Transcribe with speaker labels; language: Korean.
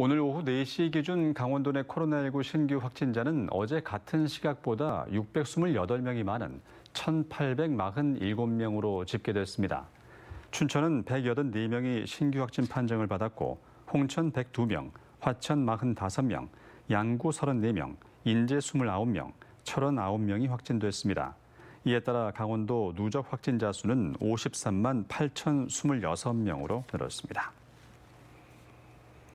Speaker 1: 오늘 오후 4시 기준 강원도 내 코로나19 신규 확진자는 어제 같은 시각보다 628명이 많은 1,847명으로 집계됐습니다. 춘천은 184명이 신규 확진 판정을 받았고 홍천 102명, 화천 45명, 양구 34명, 인제 29명, 철원 9명이 확진됐습니다. 이에 따라 강원도 누적 확진자 수는 53만 8,026명으로 늘었습니다.